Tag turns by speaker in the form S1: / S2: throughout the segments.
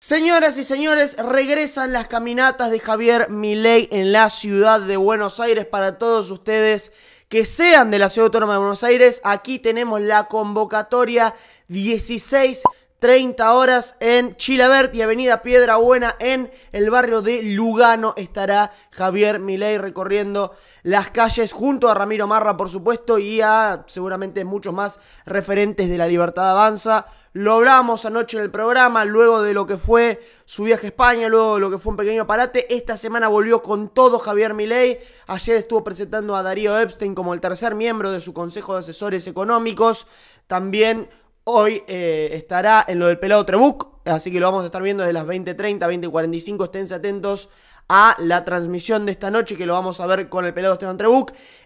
S1: Señoras y señores, regresan las caminatas de Javier Milei en la ciudad de Buenos Aires para todos ustedes que sean de la ciudad autónoma de Buenos Aires. Aquí tenemos la convocatoria 16 30 horas en Chilabert y Avenida Piedra Buena en el barrio de Lugano estará Javier Milei recorriendo las calles junto a Ramiro Marra por supuesto y a seguramente muchos más referentes de la Libertad Avanza. Lo hablamos anoche en el programa, luego de lo que fue su viaje a España, luego de lo que fue un pequeño parate. Esta semana volvió con todo Javier Milei. Ayer estuvo presentando a Darío Epstein como el tercer miembro de su Consejo de Asesores Económicos. También hoy eh, estará en lo del pelado Trebuk, Así que lo vamos a estar viendo desde las 20.30, 20.45. Esténse atentos a la transmisión de esta noche que lo vamos a ver con el pelado Esteban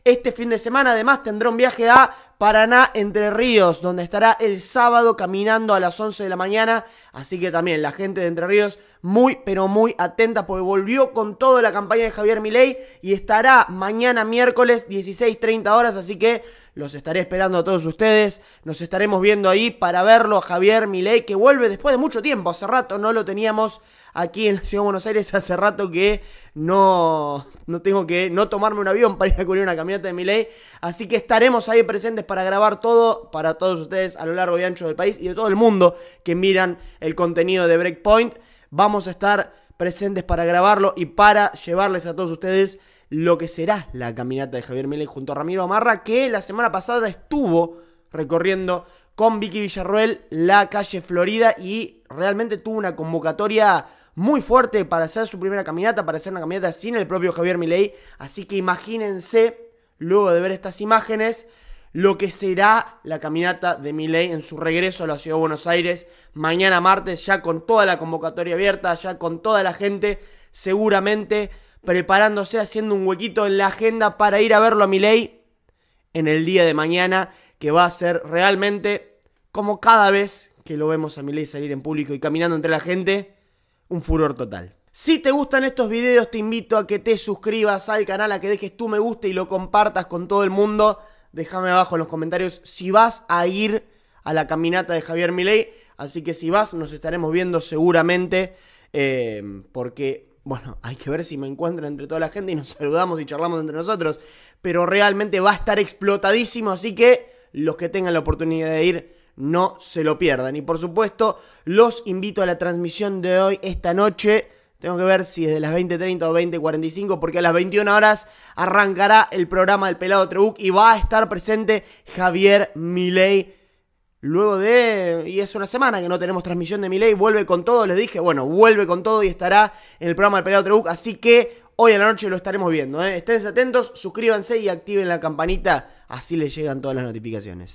S1: Este fin de semana además tendrá un viaje a Paraná Entre Ríos, donde estará el sábado caminando a las 11 de la mañana. Así que también la gente de Entre Ríos muy pero muy atenta porque volvió con toda la campaña de Javier Milei y estará mañana miércoles 16.30 horas. Así que los estaré esperando a todos ustedes. Nos estaremos viendo ahí para verlo a Javier Milei, que vuelve después de mucho tiempo. Hace rato no lo teníamos aquí en la Ciudad de Buenos Aires. Hace rato que no, no tengo que no tomarme un avión para ir a cubrir una camioneta de Milei. Así que estaremos ahí presentes para grabar todo para todos ustedes a lo largo y ancho del país y de todo el mundo que miran el contenido de Breakpoint. Vamos a estar presentes para grabarlo y para llevarles a todos ustedes lo que será la caminata de Javier Milei junto a Ramiro Amarra, que la semana pasada estuvo recorriendo con Vicky Villarroel la calle Florida y realmente tuvo una convocatoria muy fuerte para hacer su primera caminata, para hacer una caminata sin el propio Javier Milei, así que imagínense, luego de ver estas imágenes, lo que será la caminata de Milei en su regreso a la ciudad de Buenos Aires mañana martes, ya con toda la convocatoria abierta, ya con toda la gente, seguramente preparándose, haciendo un huequito en la agenda para ir a verlo a Milei en el día de mañana, que va a ser realmente, como cada vez que lo vemos a Milei salir en público y caminando entre la gente, un furor total. Si te gustan estos videos, te invito a que te suscribas al canal, a que dejes tu me gusta y lo compartas con todo el mundo. Déjame abajo en los comentarios si vas a ir a la caminata de Javier Milei. Así que si vas, nos estaremos viendo seguramente. Eh, porque bueno, hay que ver si me encuentro entre toda la gente y nos saludamos y charlamos entre nosotros, pero realmente va a estar explotadísimo, así que los que tengan la oportunidad de ir, no se lo pierdan. Y por supuesto, los invito a la transmisión de hoy, esta noche. Tengo que ver si es de las 20.30 o 20.45, porque a las 21 horas arrancará el programa del Pelado Trebuc y va a estar presente Javier Milei Luego de, y es una semana que no tenemos transmisión de Miley, vuelve con todo, les dije, bueno, vuelve con todo y estará en el programa del Pelado Trebuc, así que hoy en la noche lo estaremos viendo, ¿eh? estén atentos, suscríbanse y activen la campanita, así les llegan todas las notificaciones.